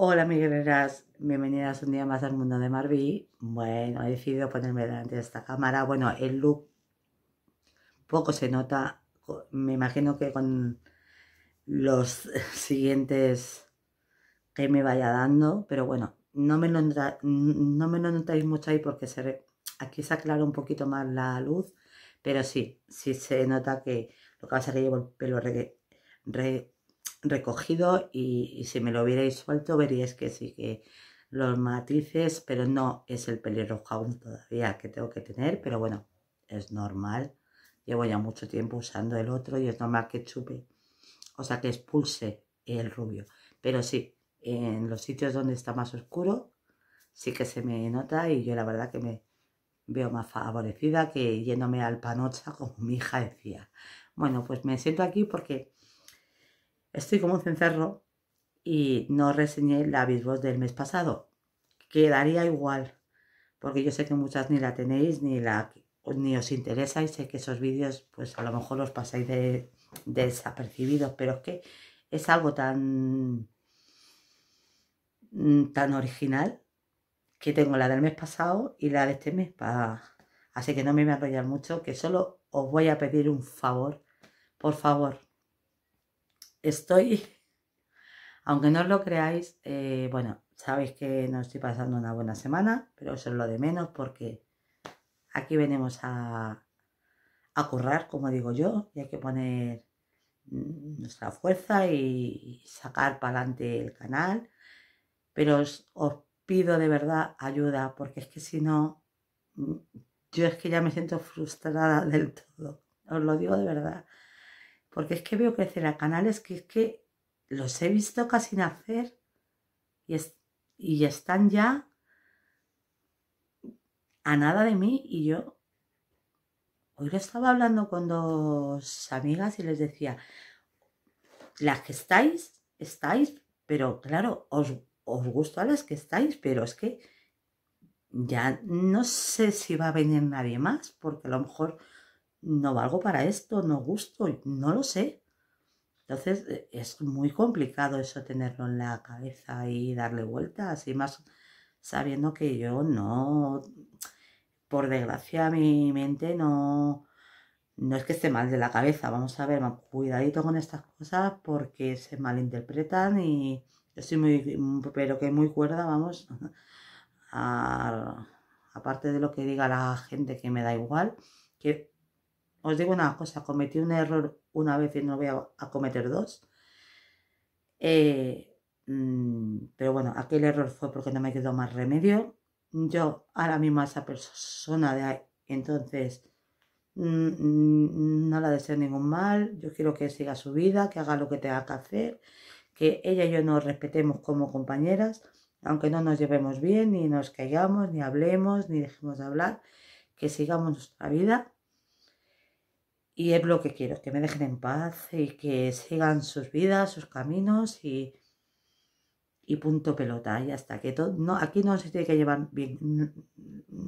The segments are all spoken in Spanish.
Hola guerreras. bienvenidas un día más al mundo de Marví. Bueno, he decidido ponerme delante de esta cámara. Bueno, el look poco se nota. Me imagino que con los siguientes que me vaya dando, pero bueno, no me lo, no me lo notáis mucho ahí porque aquí se aclara un poquito más la luz, pero sí, sí se nota que lo que pasa es que llevo el pelo re, recogido y, si me lo hubierais suelto veríais que sí que los matices, pero no es el pelirrojo aún todavía que tengo que tener, pero bueno, es normal. Llevo ya mucho tiempo usando el otro y es normal que chupe, o sea que expulse el rubio. Pero sí, en los sitios donde está más oscuro sí que se me nota y yo la verdad que me veo más favorecida que yéndome al panocha como mi hija decía. Bueno, pues me siento aquí porque Estoy como un cencerro y no reseñé la Bisbos del mes pasado. Quedaría igual, porque yo sé que muchas ni la tenéis ni, la, ni os interesa y sé que esos vídeos pues a lo mejor los pasáis desapercibidos, pero es que es algo tan, mm, tan original que tengo la del mes pasado y la de este mes. Así que no me voy a mucho, que solo os voy a pedir un favor, por favor, estoy, aunque no os lo creáis, eh, bueno, sabéis que no estoy pasando una buena semana, pero eso es lo de menos porque aquí venimos a, currar, como digo yo, y hay que poner nuestra fuerza y, sacar para adelante el canal. Pero os pido de verdad ayuda, porque es que si no, mm, yo es que ya me siento frustrada del todo. Os lo digo de verdad porque es que veo crecer a canales que es que los he visto casi nacer y, es, y están ya a nada de mí y yo hoy lo estaba hablando con dos amigas y les decía, las que estáis, estáis, pero claro, os, os gusto a las que estáis, pero es que ya no sé si va a venir nadie más, porque a lo mejor no valgo para esto, no gusto, no lo sé. Entonces eh, es muy complicado eso tenerlo en la cabeza y darle vueltas y más sabiendo que yo no, por desgracia mi mente no, no es que esté mal de la cabeza, vamos a ver, cuidadito con estas cosas porque se malinterpretan y yo muy, pero que muy cuerda, vamos, aparte de lo que diga la gente que me da igual, que os digo una cosa, cometí un error una vez y no voy a, cometer dos. Eh, mm, pero bueno, aquel error fue porque no me quedó más remedio. Yo ahora mismo a esa persona de ahí, entonces mm, mm, no la deseo ningún mal. Yo quiero que siga su vida, que haga lo que tenga que hacer, que ella y yo nos respetemos como compañeras, aunque no nos llevemos bien, ni nos callamos, ni hablemos, ni dejemos de hablar, que sigamos nuestra vida y es lo que quiero, que me dejen en paz y que sigan sus vidas, sus caminos y, punto pelota. Y hasta que todo, no, aquí no se tiene que llevar bien,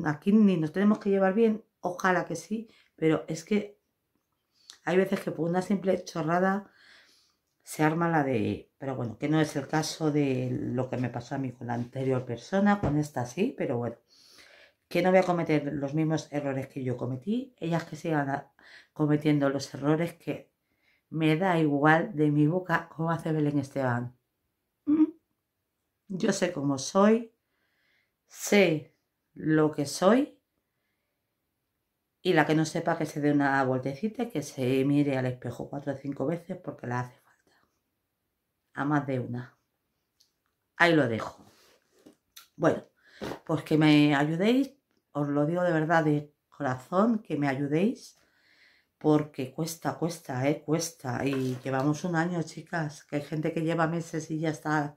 aquí ni nos tenemos que llevar bien, ojalá que sí, pero es que hay veces que por una simple chorrada se arma la de, pero bueno, que no es el caso de lo que me pasó a mí con la anterior persona, con esta sí, pero bueno que no voy a cometer los mismos errores que yo cometí, ellas que sigan cometiendo los errores que me da igual de mi boca como hace Belén Esteban. Mm. Yo sé cómo soy, sé lo que soy y la que no sepa que se dé una voltecita y que se mire al espejo cuatro o cinco veces porque la hace falta. A más de una. Ahí lo dejo. Bueno, pues que me ayudéis os lo digo de verdad de corazón, que me ayudéis, porque cuesta, cuesta, eh, cuesta. Y llevamos un año, chicas, que hay gente que lleva meses y ya está.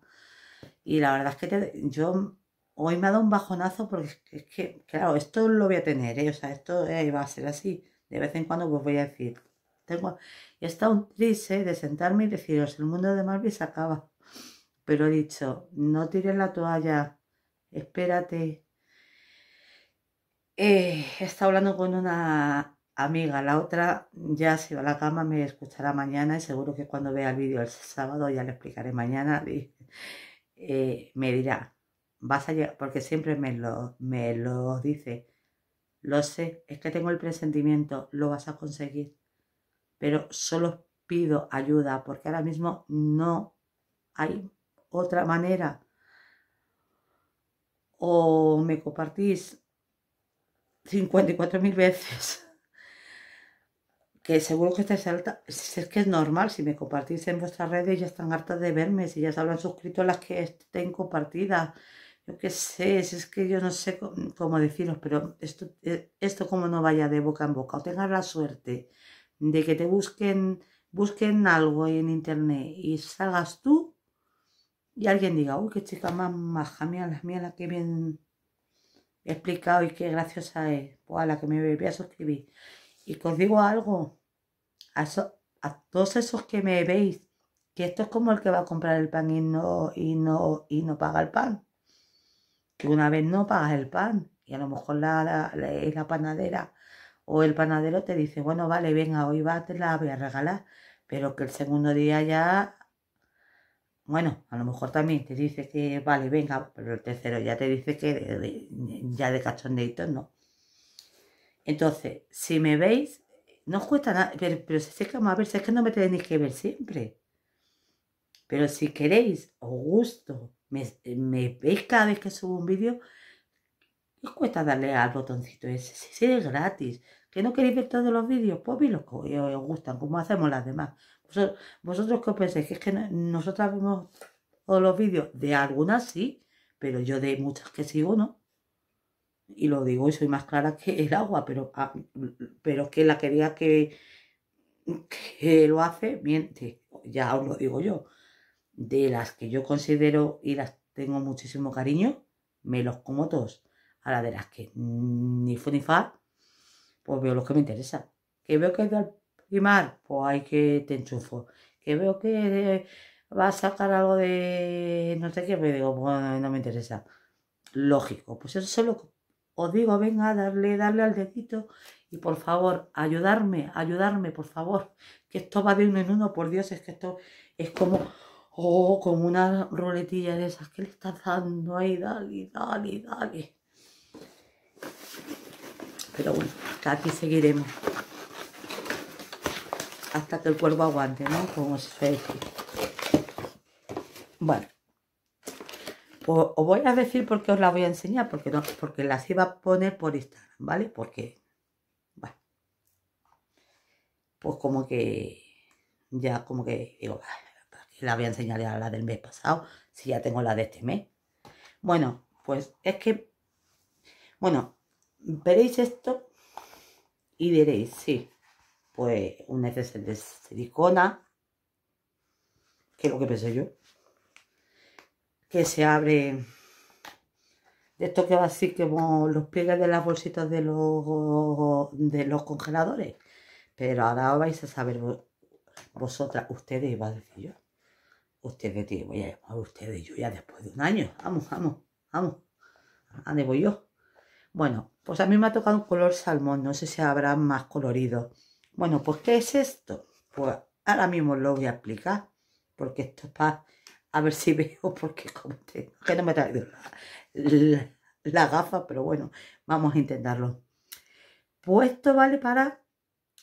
Y la verdad es que yo hoy me ha dado un bajonazo porque es que, claro, esto lo voy a tener, ¿eh? o sea, esto eh, va a ser así. De vez en cuando pues voy a decir, tengo... He estado triste eh, de sentarme y deciros, el mundo de Marvel se acaba. Pero he dicho, no tires la toalla, espérate, eh, he estado hablando con una amiga, la otra ya se va a la cama, me escuchará mañana y seguro que cuando vea el vídeo el sábado, ya le explicaré mañana, eh, me dirá, vas a llegar, porque siempre me lo, me lo dice, lo sé, es que tengo el presentimiento, lo vas a conseguir, pero solo pido ayuda porque ahora mismo no hay otra manera. O me compartís 54.000 veces. Que seguro que estáis alta. es que es normal, si me compartís en vuestras redes ya están hartas de verme, si ya se habrán suscrito las que estén compartidas. Yo qué sé, si es que yo no sé cómo deciros, pero esto, eh, esto como no vaya de boca en boca, o tengas la suerte de que te busquen, busquen algo en internet y salgas tú y alguien diga, uy, qué chica más maja, mía la, mía la que bien he explicado y qué graciosa es. Pues a la que me voy a suscribir. Y que os digo algo, a, todos esos que me veis, que esto es como el que va a comprar el pan y no, y no, y no paga el pan. Que una vez no pagas el pan y a lo mejor la, la, panadera o el panadero te dice, bueno, vale, venga, hoy va, te la voy a regalar. Pero que el segundo día ya bueno, a lo mejor también te dice que vale, venga, pero el tercero ya te dice que eh, ya de cachondeitos ¿no? Entonces, si me veis, no os cuesta nada, pero, si es que vamos a ver, si es que no me tenéis que ver siempre. Pero si queréis, os gusto, me, veis cada vez que subo un vídeo, os cuesta darle al botoncito ese? Si, es gratis, que no queréis ver todos los vídeos, pues vi los que os gustan, como hacemos las demás. Vosotros, vosotros qué os pensáis, que es que nosotras vemos todos los vídeos, de algunas sí, pero yo de muchas que sigo no y lo digo y soy más clara que el agua, pero, ah, pero que la quería que, que lo hace, miente, ya os lo digo yo, de las que yo considero y las tengo muchísimo cariño, me los como todos. A la de las que ni fu ni fa, pues veo los que me interesan. Que veo que es del primar, pues hay que te enchufo. Que veo que va a sacar algo de no sé qué, me pues digo, pues no me interesa. Lógico, pues eso es lo que os digo, venga, darle, darle al dedito y por favor, ayudarme, ayudarme, por favor, que esto va de uno en uno, por Dios, es que esto es como, oh, como una ruletilla de esas que le estás dando ahí, dale, dale, dale. Pero bueno, hasta aquí seguiremos. Hasta que el cuerpo aguante, ¿no? Como se dice Bueno, os, voy a decir por qué os la voy a enseñar, porque, no, porque las iba a poner por Instagram, ¿vale? Porque, bueno, pues como que, ya como que digo, ah, la voy a enseñar a la del mes pasado, si ya tengo la de este mes. Bueno, pues es que, bueno, veréis esto y diréis, sí, pues un neceser de silicona, que es lo que pensé yo, que se abre de esto que va así que los pliegues de las bolsitas de los, de los congeladores. Pero ahora vais a saber vosotras, ustedes, va a decir yo. Ustedes, tío, voy a llamar yo ya después de un año. Vamos, vamos, vamos. ¿A voy yo? Bueno, pues a mí me ha tocado un color salmón. No sé si habrá más colorido. Bueno, pues ¿qué es esto? Pues ahora mismo lo voy a explicar. Porque esto es para a ver si veo, porque como no me he traído la, gafa, pero bueno, vamos a intentarlo. Pues esto vale para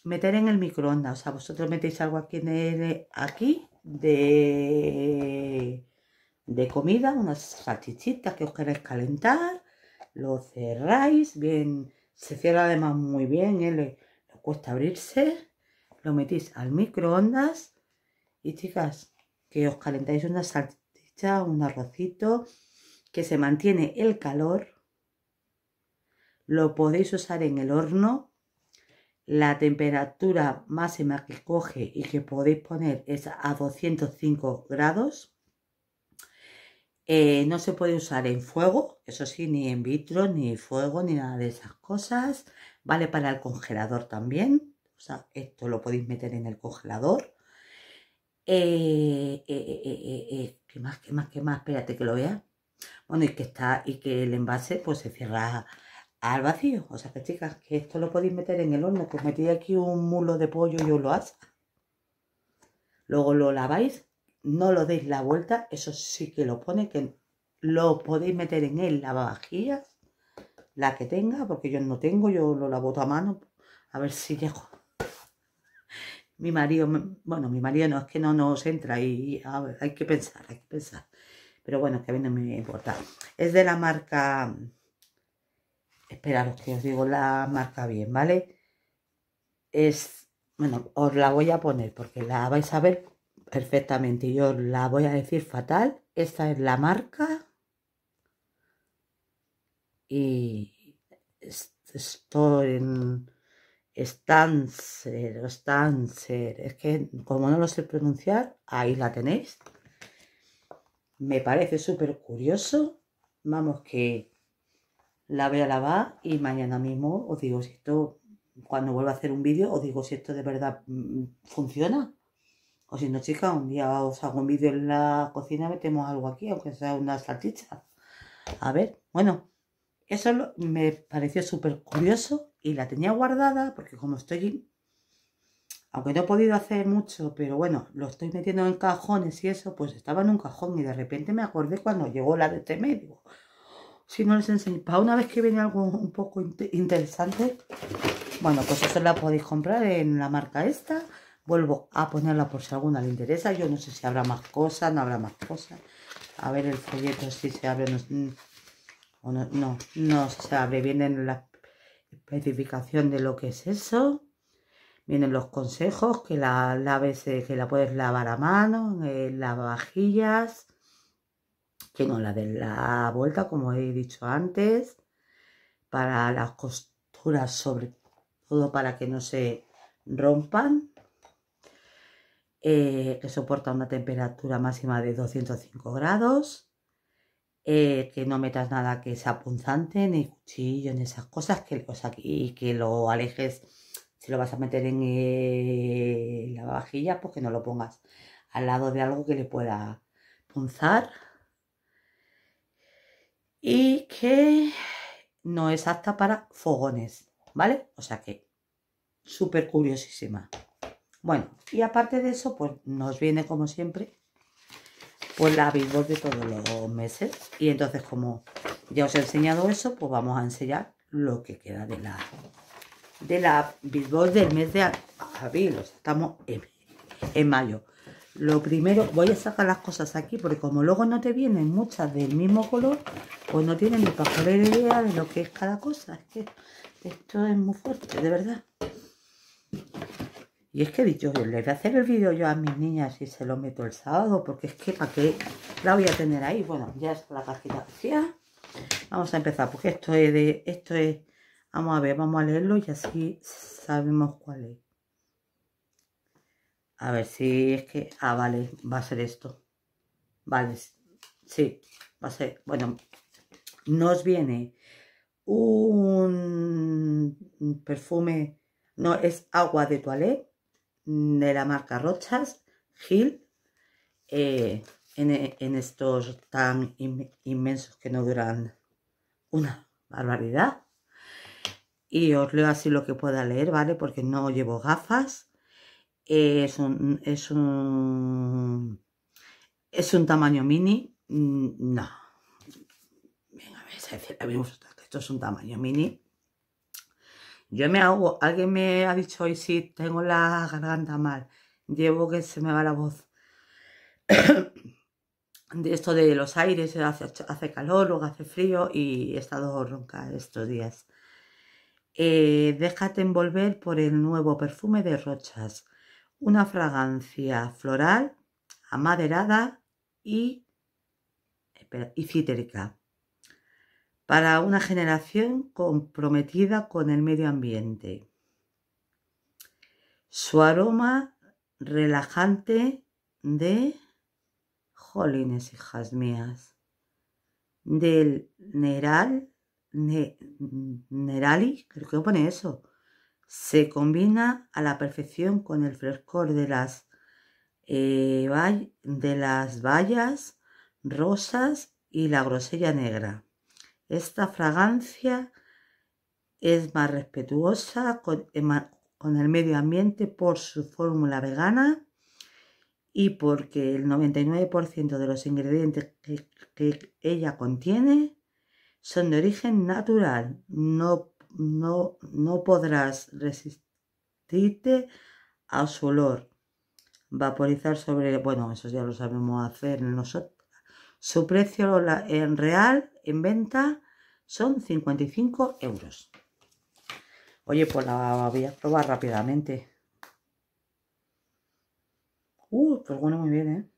meter en el microondas. O sea, vosotros metéis algo aquí, de, aquí de, comida, unas salchichitas que os queréis calentar, lo cerráis bien, se cierra además muy bien, ¿eh? cuesta abrirse, lo metís al microondas y chicas, que os calentáis una salchicha, un arrocito, que se mantiene el calor. Lo podéis usar en el horno. La temperatura máxima que coge y que podéis poner es a 205 grados. Eh, no se puede usar en fuego, eso sí, ni en vitro, ni fuego, ni nada de esas cosas. Vale para el congelador también. O sea, esto lo podéis meter en el congelador eh, eh, eh, eh, ¿Qué más, qué más, qué más? Espérate que lo vea. Bueno, y que está, y que el envase pues se cierra al vacío. O sea que chicas, que esto lo podéis meter en el horno. Pues metí aquí un mulo de pollo y os lo haz. Luego lo laváis, no lo deis la vuelta, eso sí que lo pone, que lo podéis meter en el lavavajillas, la que tenga, porque yo no tengo, yo lo lavo a mano, a ver si dejo mi marido, bueno, mi marido no, es que no nos entra y hay que pensar, hay que pensar. Pero bueno, que a mí no me importa. Es de la marca, esperaros que os digo la marca bien, ¿vale? Es, bueno, os la voy a poner porque la vais a ver perfectamente. Yo la voy a decir fatal. Esta es la marca. Y esto en Stanser, Stanser, es que como no lo sé pronunciar, ahí la tenéis. Me parece súper curioso, vamos que la vea a lavar y mañana mismo os digo si esto, cuando vuelva a hacer un vídeo, os digo si esto de verdad mm, funciona. O si no, chica, un día os hago un vídeo en la cocina, metemos algo aquí, aunque sea una salchicha. A ver, bueno, eso me pareció súper curioso y la tenía guardada porque como estoy, aunque no he podido hacer mucho, pero bueno, lo estoy metiendo en cajones y eso, pues estaba en un cajón y de repente me acordé cuando llegó la de este digo Si no les enseño, para una vez que viene algo un poco interesante, bueno, pues eso la podéis comprar en la marca esta. Vuelvo a ponerla por si alguna le interesa. Yo no sé si habrá más cosas, no habrá más cosas. A ver el folleto si se abre, no, no, no vienen la especificación de lo que es eso, vienen los consejos, que la que la puedes lavar a mano, Las eh, lavavajillas, que no la den la vuelta, como he dicho antes, para las costuras sobre todo para que no se rompan, eh, que soporta una temperatura máxima de 205 grados, eh, que no metas nada que sea punzante, ni cuchillo, ni esas cosas, que, o sea, que, lo alejes, si lo vas a meter en eh, la vajilla, pues que no lo pongas al lado de algo que le pueda punzar. Y que no es apta para fogones, ¿vale? O sea que súper curiosísima. Bueno, y aparte de eso, pues nos viene como siempre pues la billboard de todos los meses. Y entonces, como ya os he enseñado eso, pues vamos a enseñar lo que queda de la de la Billboard del mes de abril. estamos en, mayo. Lo primero, voy a sacar las cosas aquí porque como luego no te vienen muchas del mismo color, pues no tienen ni para idea de lo que es cada cosa. Es que esto es muy fuerte, de verdad. Y es que he dicho, le voy a hacer el vídeo yo a mis niñas y se lo meto el sábado, porque es que para qué la voy a tener ahí. Bueno, ya está la cajita vacía. Vamos a empezar, porque esto es de, esto es, vamos a ver, vamos a leerlo y así sabemos cuál es. A ver si es que, ah, vale, va a ser esto. Vale, sí, va a ser, bueno, nos viene un perfume, no, es agua de toilette de la marca Rochas Gil eh, en, estos tan inmensos que no duran una barbaridad. Y os leo así lo que pueda leer, ¿vale? Porque no llevo gafas. es, un, es un... tamaño mini. Mm, no. Venga, a ver esto es un tamaño mini. Yo me hago, Alguien me ha dicho hoy, sí, tengo la garganta mal. Llevo que se me va la voz. de esto de los aires, eh, hace, hace calor, luego hace frío y he estado ronca estos días. Eh, déjate envolver por el nuevo perfume de Rochas. Una fragancia floral, amaderada y, y cítrica para una generación comprometida con el medio ambiente. Su aroma relajante de jolines, hijas mías, del neral, nerali, creo que pone eso, se combina a la perfección con el frescor de las, eh, de las bayas rosas y la grosella negra. Esta fragancia es más respetuosa eh, con, el medio ambiente por su fórmula vegana y porque el 99% de los ingredientes que, ella contiene son de origen natural. No, no, no podrás resistirte a su olor. Vaporizar sobre, bueno, eso ya lo sabemos hacer nosotros su precio en real, en venta, son 55 euros. Oye, pues la voy a probar rápidamente. Uh, pues bueno, muy bien, ¿eh?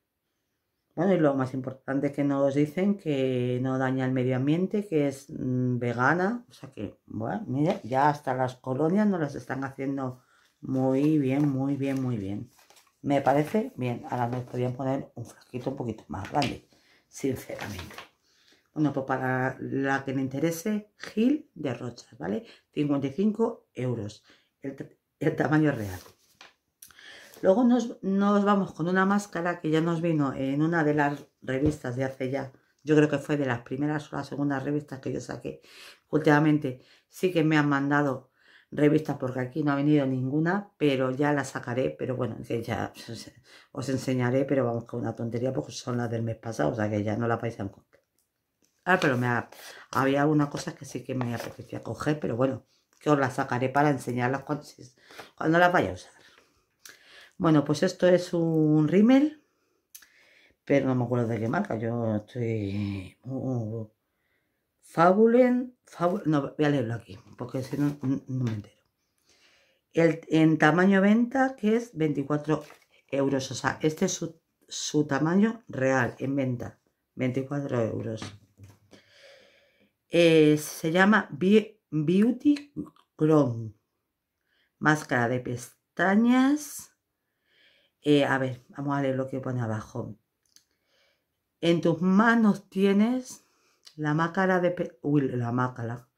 Bueno, y lo más importante que nos dicen que no daña el medio ambiente, que es mm, vegana. O sea que, bueno, mira, ya hasta las colonias nos las están haciendo muy bien, muy bien, muy bien. Me parece bien. Ahora nos podrían poner un frasquito un poquito más grande sinceramente. Bueno, pues para la que me interese, Gil de Rochas, ¿vale? 55 euros, el, el tamaño real. Luego nos, nos, vamos con una máscara que ya nos vino en una de las revistas de hace ya, yo creo que fue de las primeras o las segundas revistas que yo saqué. Últimamente sí que me han mandado revistas porque aquí no ha venido ninguna, pero ya la sacaré, pero bueno, que ya os enseñaré, pero vamos con una tontería porque son las del mes pasado, o sea que ya no la vais a encontrar. Ah, pero me había algunas cosas que sí que me apetecía coger, pero bueno, que os las sacaré para enseñarlas cuando, cuando las vaya a usar. Bueno, pues esto es un rímel, pero no me acuerdo de qué marca, yo estoy... muy uh, uh, Fabulen, no, voy a leerlo aquí, porque si no, no me entero. El, en tamaño venta, que es 24 euros. O sea, este es su, tamaño real en venta, 24 euros. Eh, se llama Beauty Chrome. Máscara de pestañas. Eh, a ver, vamos a leer lo que pone abajo. En tus manos tienes la máscara de, la, máscara,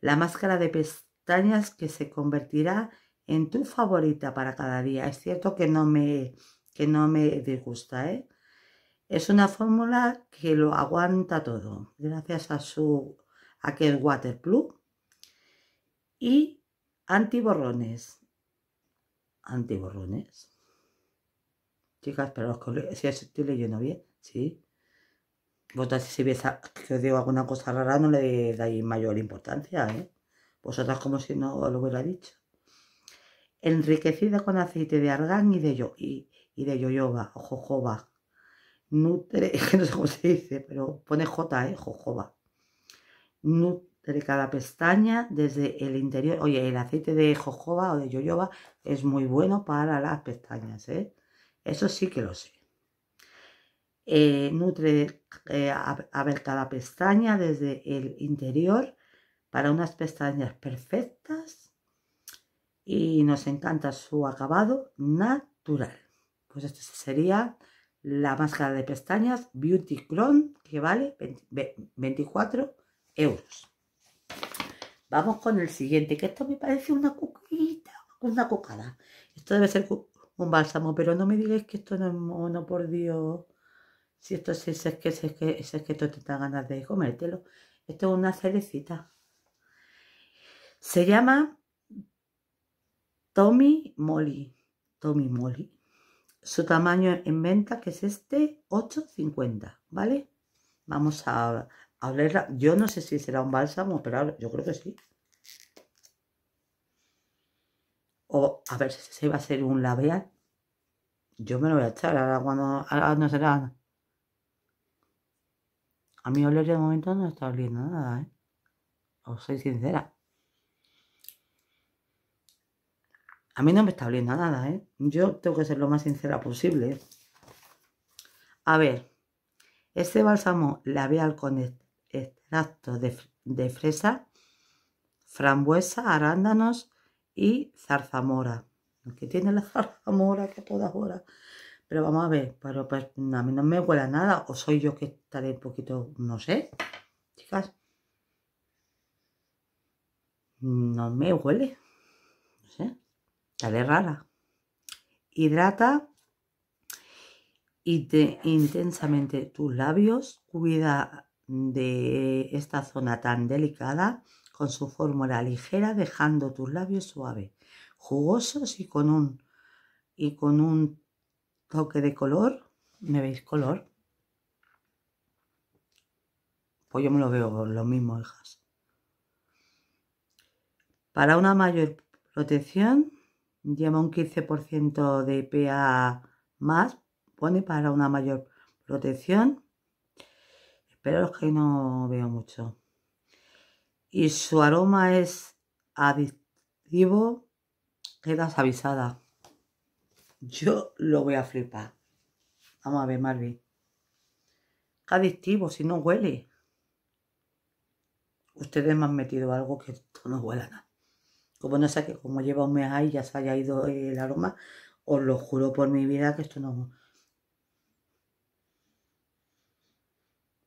la máscara de pestañas que se convertirá en tu favorita para cada día. Es cierto que no me, que no me disgusta, ¿eh? Es una fórmula que lo aguanta todo, gracias a su a que waterproof y antiborrones. Antiborrones. Chicas, pero si ¿yo leyendo bien, sí. Vosotras si veis que os digo alguna cosa rara no le dais mayor importancia, ¿eh? Vosotras como si no lo hubiera dicho. Enriquecida con aceite de argán y de, yo, y, y de yoyoba o jojoba. Nutre, no sé cómo se dice, pero pone J, ¿eh? Jojoba. Nutre cada pestaña desde el interior. Oye, el aceite de jojoba o de yoyoba es muy bueno para las pestañas, ¿eh? Eso sí que lo sé. Eh, nutre eh, a, ver cada pestaña desde el interior para unas pestañas perfectas y nos encanta su acabado natural. Pues esto sería la máscara de pestañas Beauty clone que vale 24 euros. Vamos con el siguiente, que esto me parece una cuquita, una cocada. Esto debe ser un bálsamo, pero no me digáis que esto no es mono, por Dios. Si esto es es, que, es que, es que tú te da ganas de comértelo. Esto es una cerecita. Se llama Tommy Molly. Tommy Molly. Su tamaño en venta, que es este, 8,50, ¿vale? Vamos a, a Yo no sé si será un bálsamo, pero yo creo que sí. O a ver si se va a ser un labial. Yo me lo voy a echar ahora cuando ahora no será a mí olor de momento no está oliendo nada, ¿eh? Os soy sincera. A mí no me está oliendo nada, ¿eh? Yo tengo que ser lo más sincera posible. A ver, este bálsamo labial con extracto de, fresa, frambuesa, arándanos y zarzamora. ¿Qué tiene la zarzamora que a ahora...? Pero vamos a ver, pero pues, a mí no me huela nada. O soy yo que estaré un poquito, no sé, chicas. No me huele. No sé. Estaré rara. Hidrata intensamente tus labios. Cuida de esta zona tan delicada con su fórmula ligera, dejando tus labios suaves, jugosos y con un, y con un toque de color. ¿Me veis color? Pues yo me lo veo lo mismo, hijas. Para una mayor protección, lleva un 15% de PA más, pone para una mayor protección. Espero que no veo mucho. Y su aroma es adictivo, quedas avisada. Yo lo voy a flipar. Vamos a ver, Marvin. adictivo, si no huele. Ustedes me han metido algo que esto no huela nada. Como no sé que como lleva un mes ahí ya se haya ido el aroma, os lo juro por mi vida que esto no...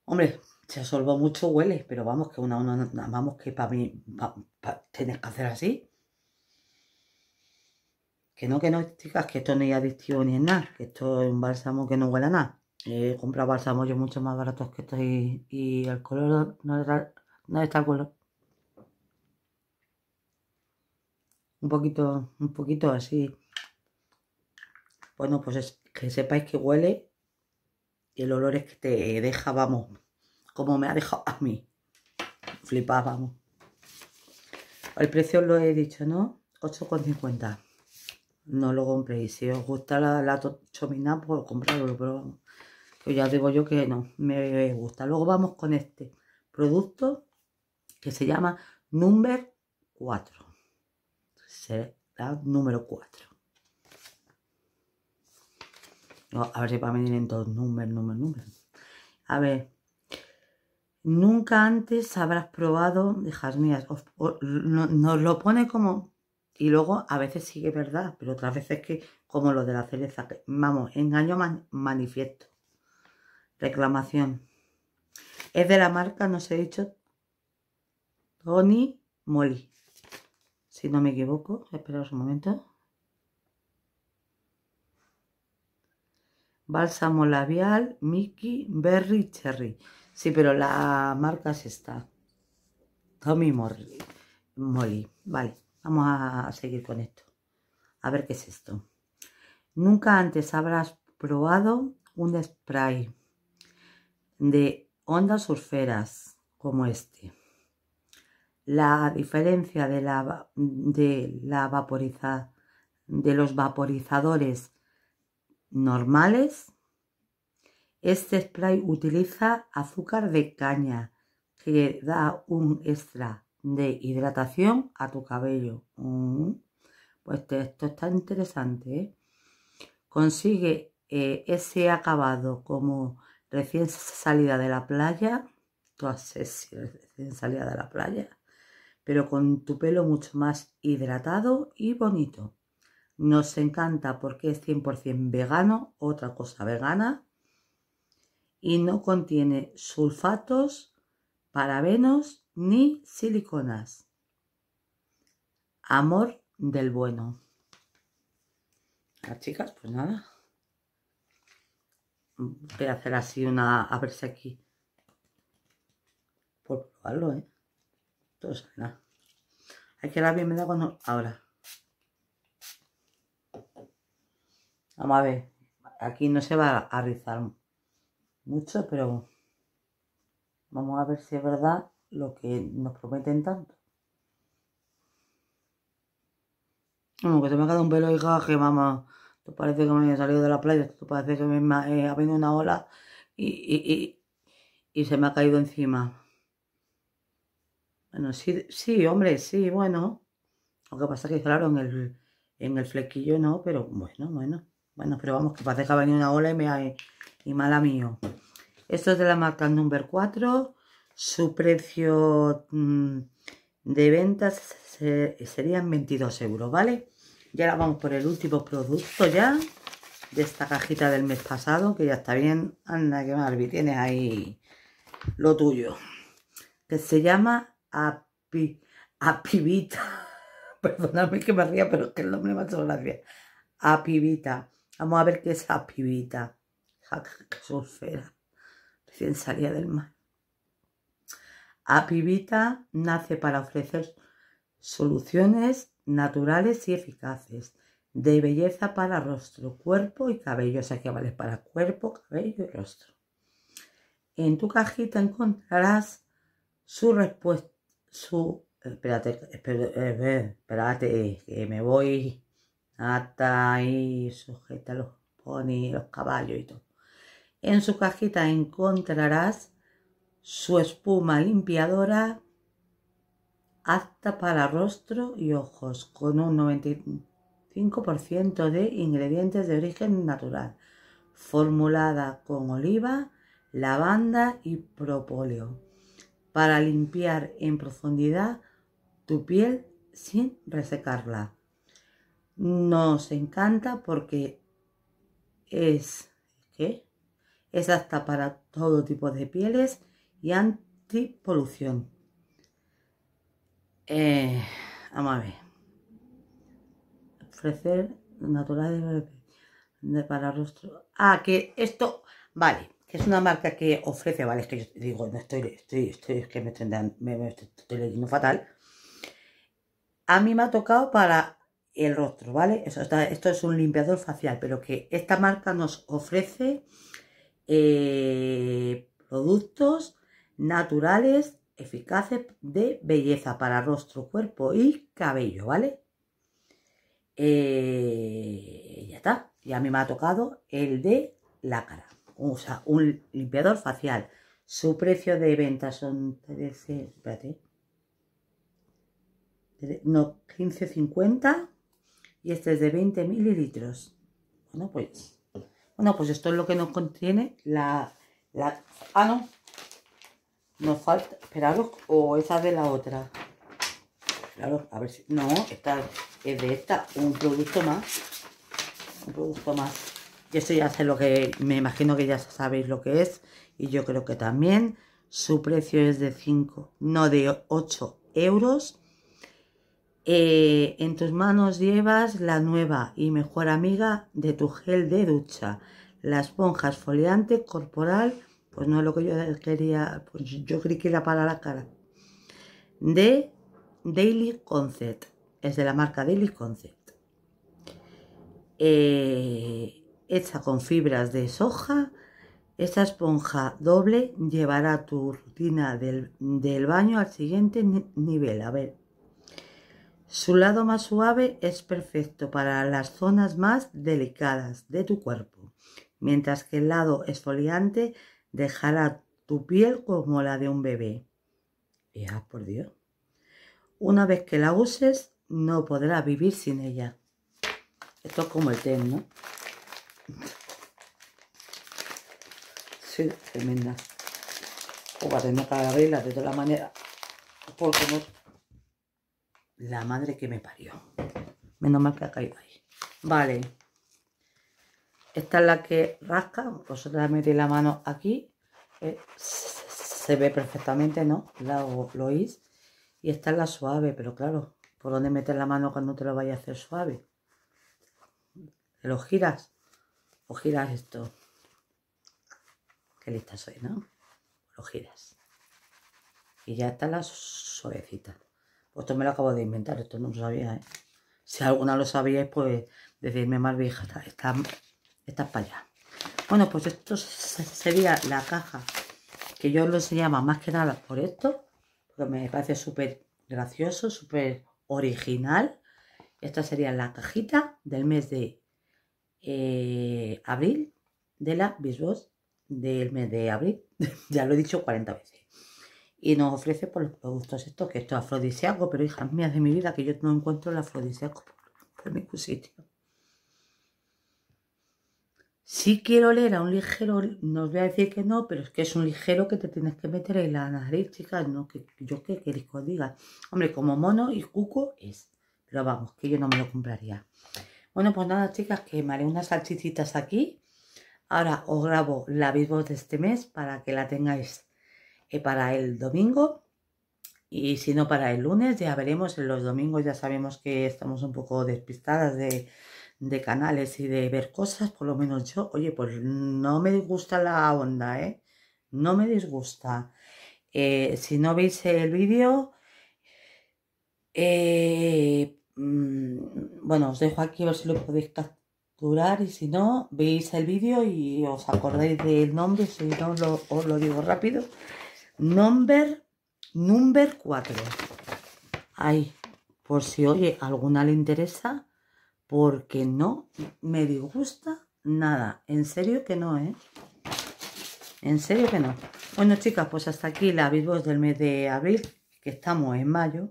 Hombre, se asolvo mucho, huele, pero vamos que una, una vamos que para mí, pa, que hacer así. Que no, que no, chicas, que esto no es adictivo ni es nada. Que esto es un bálsamo que no huele a nada. He comprado bálsamos yo mucho más baratos que estos y, el color no está, no color. Un poquito, un poquito así. Bueno, pues es que sepáis que huele y el olor es que te deja, vamos, como me ha dejado a mí. Flipas, vamos. El precio lo he dicho, ¿no? 8,50 no lo compréis. Si os gusta la, la chomina, pues compradlo, pero pues ya digo yo que no, me gusta. Luego vamos con este producto que se llama Number 4. Será número 4. A ver si va a venir en todos Número, número, número. A ver. Nunca antes habrás probado de mías no, nos lo pone como y luego a veces sí es verdad, pero otras veces que, como lo de la cereza, vamos, engaño manifiesto. Reclamación. Es de la marca, no sé, he dicho, Tony Molly. Si no me equivoco, esperaos un momento. Bálsamo labial, Mickey, Berry, Cherry. Sí, pero la marca es esta. Tommy Molly. Vale. Vamos a seguir con esto. A ver qué es esto. Nunca antes habrás probado un spray de ondas surferas como este. La diferencia de de los vaporizadores normales, este spray utiliza azúcar de caña que da un extra de hidratación a tu cabello. Mm. Pues esto está interesante. ¿eh? Consigue eh, ese acabado como recién salida de la playa. Tú haces recién salida de la playa. Pero con tu pelo mucho más hidratado y bonito. Nos encanta porque es 100% vegano, otra cosa vegana. Y no contiene sulfatos parabenos ni siliconas. Amor del bueno. Las ah, chicas, pues nada. Voy a hacer así una, a ver si aquí. Por probarlo, ¿eh? Todo nada. Hay que dar bienvenida cuando... Ahora. Vamos a ver. Aquí no se va a rizar mucho, pero... Vamos a ver si es verdad lo que nos prometen tanto. Como que se me ha quedado un pelo hija, que mamá. Tú parece que me he salido de la playa, tú parece que me ha eh, venido una ola y, se me ha caído encima. Bueno, sí, hombre, sí, bueno. Lo que pasa es que, claro, en el, en el flequillo no, pero bueno, bueno. Bueno, pero vamos, que parece que ha venido una ola me y mala mío. Esto es de la marca número 4. Su precio mm, de ventas serían 22 euros, ¿vale? Y ahora vamos por el último producto ya de esta cajita del mes pasado, que ya está bien. Anda, que Marvi, tienes ahí lo tuyo. Que se llama Apivita. Perdóname que me ría, pero es que el nombre me hecho gracia. Apivita. Vamos a ver qué es Apivita recién salía del mar. A Pibita nace para ofrecer soluciones naturales y eficaces de belleza para rostro, cuerpo y cabello. O sea que vale para cuerpo, cabello y rostro. En tu cajita encontrarás su respuesta, su... Eh, espérate, espérate, eh, eh, espérate, que me voy. Hasta ahí, sujeta los ponis, los caballos y todo. En su cajita encontrarás su espuma limpiadora apta para rostro y ojos con un 95% de ingredientes de origen natural, formulada con oliva, lavanda y propóleo para limpiar en profundidad tu piel sin resecarla. Nos encanta porque es... ¿Qué? Es apta para todo tipo de pieles y antipolución. Eh, vamos a ver. Ofrecer natural de, para rostro. Ah, que esto, vale, que es una marca que ofrece, vale, es que yo digo, no estoy, estoy, estoy, es que me me, me estoy, leyendo fatal. A mí me ha tocado para el rostro, ¿vale? Eso esto es un limpiador facial, pero que esta marca nos ofrece eh, productos naturales eficaces de belleza para rostro, cuerpo y cabello, ¿vale? Eh, ya está. Ya me ha tocado el de la cara. O un limpiador facial. Su precio de venta son 13... Espérate. No, 15.50. Y este es de 20 mililitros. Bueno, pues bueno, pues esto es lo que nos contiene la... ah, no. Nos falta... Esperaros. O esa de la otra. Claro, a ver si... No, esta es de esta. Un producto más. Un producto más. Y esto ya sé lo que... Me imagino que ya sabéis lo que es. Y yo creo que también. Su precio es de 5, no de 8 euros. Eh, en tus manos llevas la nueva y mejor amiga de tu gel de ducha, la esponja esfoliante corporal, pues no es lo que yo quería, pues yo creí que era para la cara, de Daily Concept, es de la marca Daily Concept, eh, hecha con fibras de soja, esta esponja doble llevará tu rutina del baño al siguiente nivel, a ver, su lado más suave es perfecto para las zonas más delicadas de tu cuerpo, mientras que el lado esfoliante dejará tu piel como la de un bebé. Ya, ah, por Dios. Una vez que la uses, no podrás vivir sin ella. Esto es como el té, ¿no? Sí, tremenda. O a tener que abrirla de todas las maneras. Porque no la madre que me parió. Menos mal que ha caído ahí. Vale. Esta es la que rasca. Vosotras metéis la mano aquí. Eh, se ve perfectamente, ¿no? La, lo oís. Y esta es la suave, pero claro, ¿por dónde meter la mano cuando te lo vayas a hacer suave? lo giras? ¿O giras esto? Qué lista soy, ¿no? Lo giras. Y ya está la suavecita. Pues esto me lo acabo de inventar, esto no lo sabía, ¿eh? Si alguna lo sabíais, pues decidme más vieja, está, está, para allá. Bueno, pues esto sería la caja que yo lo enseñaba más que nada por esto, porque me parece súper gracioso, súper original. Esta sería la cajita del mes de eh, abril de la Bisbos del mes de abril. ya lo he dicho 40 veces y nos ofrece por pues, los productos estos, que esto es afrodisíaco, pero hijas mías de mi vida, que yo no encuentro el afrodisíaco por, ningún sitio. Si quiero leer a un ligero, no os voy a decir que no, pero es que es un ligero que te tienes que meter en la nariz, chicas, no, que yo qué queréis que os diga. Hombre, como mono y cuco es, pero vamos, que yo no me lo compraría. Bueno, pues nada, chicas, que me haré unas salchichitas aquí. Ahora os grabo la Bisbos de este mes para que la tengáis eh, para el domingo y si no para el lunes, ya veremos, en los domingos ya sabemos que estamos un poco despistadas de, canales y de ver cosas, por lo menos yo, oye, pues no me disgusta la onda, ¿eh? No me disgusta. Eh, si no veis el vídeo, mm, bueno, os dejo aquí a ver si lo podéis capturar y si no, veis el vídeo y os acordáis del nombre, si no lo, os lo digo rápido. Number, number 4. Ay, por si oye, alguna le interesa, porque no me disgusta nada. En serio que no, ¿eh? En serio que no. Bueno, chicas, pues hasta aquí la Bitbox del mes de abril, que estamos en mayo,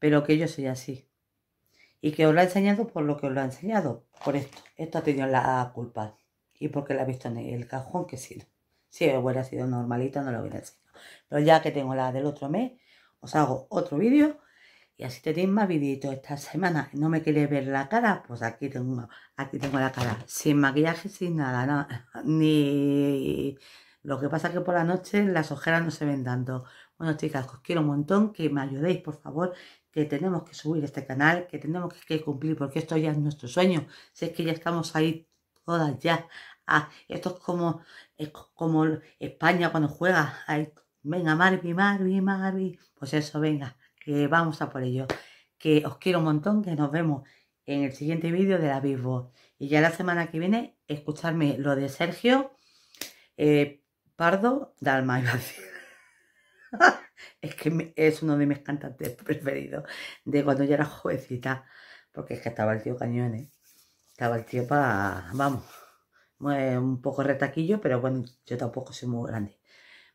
pero que yo soy así. Y que os lo he enseñado por lo que os lo he enseñado, por esto. Esto ha tenido la culpa y porque la he visto en el cajón que he si hubiera sido normalito, no lo hubiera enseñado. Pero ya que tengo la del otro mes, os hago otro vídeo. Y así tenéis más videitos esta semana. No me queréis ver la cara, pues aquí tengo, aquí tengo la cara. Sin maquillaje, sin nada, nada. Ni... Lo que pasa es que por la noche las ojeras no se ven tanto. Bueno, chicas, os quiero un montón, que me ayudéis, por favor, que tenemos que subir este canal, que tenemos que cumplir, porque esto ya es nuestro sueño. Si es que ya estamos ahí todas ya Ah, esto es como, como España cuando juega. venga, Marvi, Marvi, Marvi. Pues eso, venga, que vamos a por ello. Que os quiero un montón, que nos vemos en el siguiente vídeo de la Vivo. Y ya la semana que viene, escucharme lo de Sergio eh, Pardo Dalma. es que es uno de mis cantantes preferidos de cuando yo era jovencita. Porque es que estaba el tío cañón, ¿eh? Estaba el tío para... Vamos. Eh, un poco retaquillo, pero bueno, yo tampoco soy muy grande.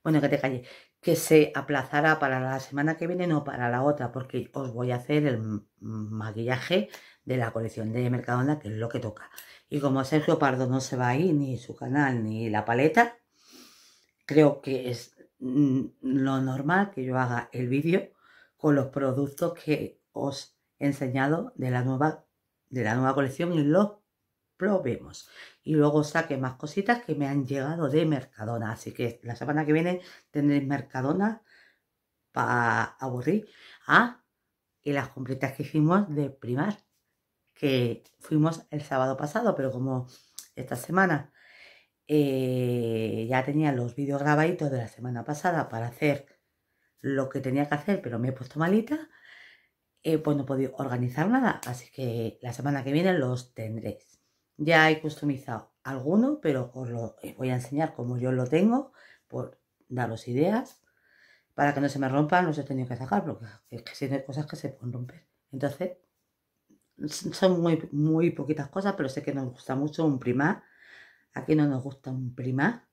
Bueno, que te calle, que se aplazará para la semana que viene, no para la otra, porque os voy a hacer el maquillaje de la colección de Mercadona, que es lo que toca. Y como Sergio Pardo no se va a ir, ni su canal, ni la paleta, creo que es mm, lo normal que yo haga el vídeo con los productos que os he enseñado de la nueva, de la nueva colección y los vemos Y luego saqué más cositas que me han llegado de Mercadona. Así que la semana que viene tendréis Mercadona para aburrir. Ah, y las completas que hicimos de primar, que fuimos el sábado pasado, pero como esta semana eh, ya tenía los vídeos grabaditos de la semana pasada para hacer lo que tenía que hacer, pero me he puesto malita, eh, pues no he podido organizar nada. Así que la semana que viene los tendréis. Ya he customizado alguno, pero os lo voy a enseñar como yo lo tengo, por daros ideas, para que no se me rompan, los he tenido que sacar, porque es que si no hay cosas que se pueden romper. Entonces, son muy, muy poquitas cosas, pero sé que nos gusta mucho un primar. Aquí no nos gusta un primar.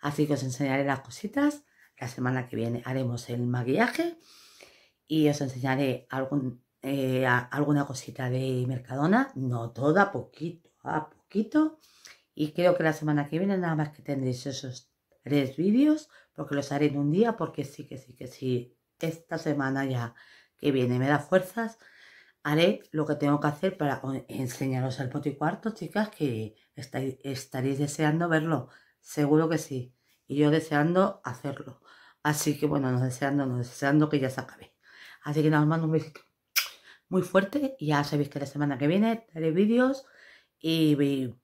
Así que os enseñaré las cositas. La semana que viene haremos el maquillaje y os enseñaré algún, eh, alguna cosita de Mercadona. No toda, poquito a poquito. Y creo que la semana que viene nada más que tendréis esos tres vídeos, porque los haré en un día, porque sí, que sí, que sí. Esta semana ya que viene me da fuerzas, haré lo que tengo que hacer para enseñaros al y cuarto, chicas, que estáis, estaréis deseando verlo. Seguro que sí. Y yo deseando hacerlo. Así que bueno, No deseando, no deseando que ya se acabe. Así que nada, os mando un besito muy fuerte. Y ya sabéis que la semana que viene tres vídeos y,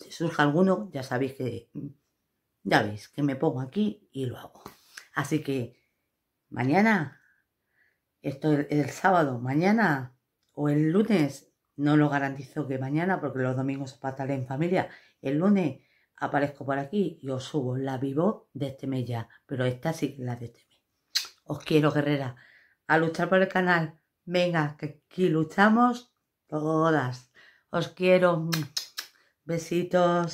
si surge alguno, ya sabéis que, ya veis, que me pongo aquí y lo hago. Así que mañana, esto el, sábado, mañana o el lunes, no lo garantizo que mañana, porque los domingos estar en familia. El lunes aparezco por aquí y os subo la vivo de este mes ya, pero esta sí que la de este mes. Os quiero, guerrera, a luchar por el canal. Venga, que aquí luchamos todas. Os quiero. Besitos.